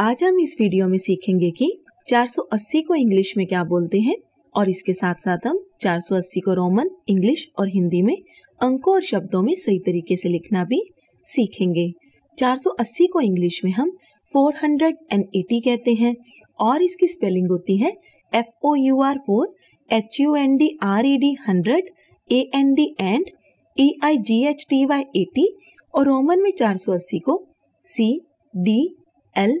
आज हम इस वीडियो में सीखेंगे कि 480 को इंग्लिश में क्या बोलते हैं और इसके साथ साथ हम 480 को रोमन इंग्लिश और हिंदी में अंकों और शब्दों में सही तरीके से लिखना भी सीखेंगे 480 को इंग्लिश में हम 480 कहते हैं और इसकी स्पेलिंग होती है F O U R four H U N D R E D hundred A N D and E I G H T Y eighty और रोमन में 480 को सी डी एल